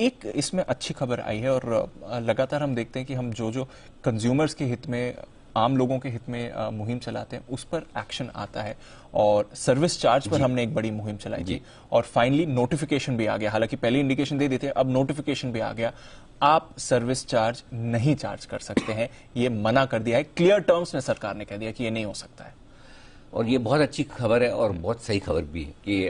एक इसमें अच्छी खबर आई है और लगातार हम देखते हैं कि हम जो जो कंज्यूमर्स के हित में आम लोगों के हित में मुहिम चलाते हैं उस पर एक्शन आता है और सर्विस चार्ज पर हमने एक बड़ी मुहिम चलाई थी और फाइनली नोटिफिकेशन भी आ गया हालांकि पहले इंडिकेशन दे देते हैं अब नोटिफिकेशन भी आ गया आप सर्विस चार्ज नहीं चार्ज कर सकते हैं ये मना कर दिया है क्लियर टर्म्स में सरकार ने कह दिया कि ये नहीं हो सकता है और ये बहुत अच्छी खबर है और बहुत सही खबर भी है कि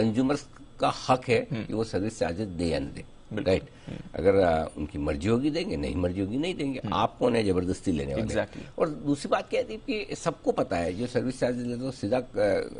कंज्यूमर्स का हक है हम्म। कि वो सर्विस चार्जेस दे या दे राइट हम्म। अगर उनकी मर्जी होगी देंगे नहीं मर्जी होगी नहीं देंगे हम्म। आप कौन है जबरदस्ती लेने वाले और दूसरी बात क्या थी कि सबको पता है जो सर्विस चार्जेस लेता है सीधा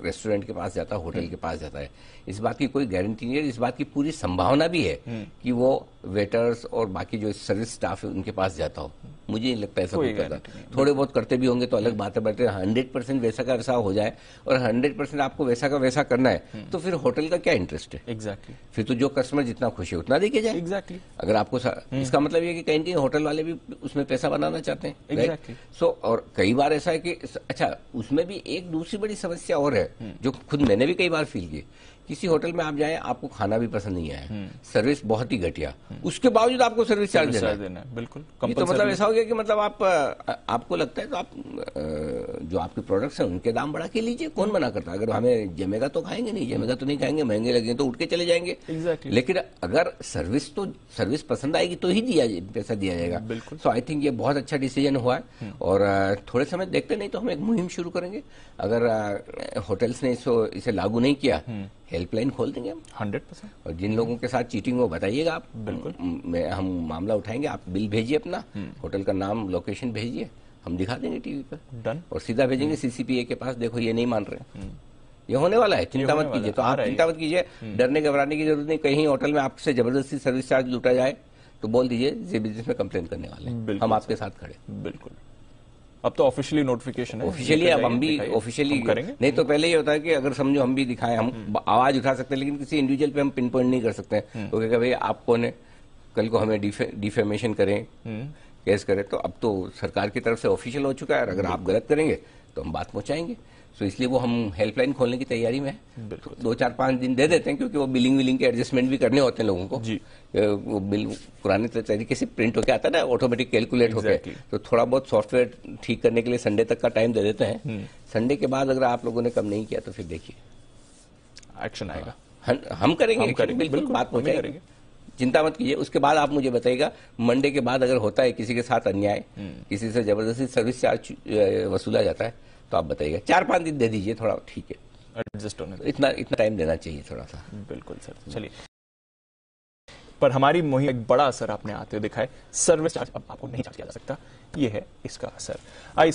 रेस्टोरेंट के पास जाता है होटल के पास जाता है इस बात की कोई गारंटी नहीं है इस बात की पूरी संभावना भी है कि वो वेटर्स और बाकी जो सर्विस स्टाफ है उनके पास जाता हो मुझे नहीं लगता ऐसा कोई करता थोड़े बहुत करते भी होंगे तो अलग बात है बट हंड्रेड परसेंट वैसा का वैसा हो जाए और हंड्रेड परसेंट आपको वैसा का वैसा करना है हम्म। तो फिर होटल का क्या इंटरेस्ट है एग्जैक्टली exactly. फिर तो जो कस्टमर जितना खुशी उतना देखे जाए एग्जैक्टली exactly. अगर आपको हम्म। इसका मतलब ये कि कहीं कहीं होटल वाले भी उसमें पैसा बनाना चाहते हैं सो और कई बार ऐसा है कि अच्छा उसमें भी एक दूसरी बड़ी समस्या और है हम्म। जो खुद मैंने भी कई बार फील की किसी होटल में आप जाएं आपको खाना भी पसंद नहीं आया हम्म। सर्विस बहुत ही घटिया उसके बावजूद आपको सर्विस चार्ज देना, है बिल्कुल तो मतलब ऐसा हो गया कि मतलब आप आपको लगता है तो आप जो आपके प्रोडक्ट्स हैं उनके दाम बढ़ा के लीजिए कौन मना करता है अगर हमें जमेगा तो खाएंगे नहीं जमेगा तो नहीं खाएंगे महंगे लगेंगे तो उठ के चले जाएंगे लेकिन अगर सर्विस तो सर्विस पसंद आएगी तो ही दिया पैसा दिया जाएगा बिल्कुल सो आई थिंक ये बहुत अच्छा डिसीजन हुआ है हम्म। और थोड़े समय देखते नहीं तो हम एक मुहिम शुरू करेंगे अगर होटल्स ने इसे लागू नहीं किया हम्म। हेल्पलाइन खोल देंगे हम हंड्रेड परसेंट और जिन लोगों के साथ चीटिंग हो बताइएगा आप बिल्कुल मैं हम मामला उठाएंगे आप बिल भेजिए अपना हम्म। होटल का नाम लोकेशन भेजिए हम दिखा देंगे टीवी पर डन और सीधा भेजेंगे सीसीपीए हम्म। के पास देखो ये नहीं मान रहे हम्म। ये होने वाला है चिंता मत कीजिए तो आप चिंता मत कीजिए डरने घबराने की जरूरत नहीं कहीं होटल में आपसे जबरदस्ती सर्विस चार्ज लूटा जाए तो बोल दीजिए जी बिजनेस में कंप्लेन करने वाले हम आपके साथ खड़े बिल्कुल अब तो ऑफिशियली नोटिफिकेशन है ऑफिशियली अब हम भी ऑफिशियली नहीं तो पहले ये होता है कि अगर समझो हम भी दिखाएं हम हम्म। आवाज उठा सकते हैं लेकिन किसी इंडिविजुअल पे हम पिन पॉइंट नहीं कर सकते हैं तो क्या भाई आप कौन है कल को हमें डिफेमेशन करें केस हम्म। करें तो अब तो सरकार की तरफ से ऑफिशियल हो चुका है अगर आप गलत करेंगे तो हम बात पहुंचाएंगे सो तो so, इसलिए वो हम हेल्पलाइन खोलने की तैयारी में है तो दो चार पांच दिन दे देते हैं क्योंकि वो बिलिंग विलिंग के एडजस्टमेंट भी करने होते हैं लोगों को जी वो बिल पुराने तरीके से प्रिंट होकर आता है ना ऑटोमेटिक कैलकुलेट होकर तो थोड़ा बहुत सॉफ्टवेयर ठीक करने के लिए संडे तक का टाइम दे देते हैं संडे हम्म। के बाद अगर आप लोगों ने कम नहीं किया तो फिर देखिए एक्शन आएगा हाँ, हम, करेंगे हम करेंगे बिल्कुल बात पहुंचाएंगे चिंता मत कीजिए उसके बाद आप मुझे बताइएगा मंडे के बाद अगर होता है किसी के साथ अन्याय हम्म। किसी से जबरदस्ती सर्विस चार्ज वसूला जाता है तो आप बताइएगा चार पाँच दिन दे दीजिए थोड़ा ठीक है एडजस्ट होने तो इतना इतना टाइम देना चाहिए थोड़ा सा बिल्कुल सर चलिए पर हमारी मुहिम एक बड़ा असर आपने आते हुए दिखाए सर्विस चार्ज अब आपको नहीं चार्ज किया जा सकता ये है इसका असर आई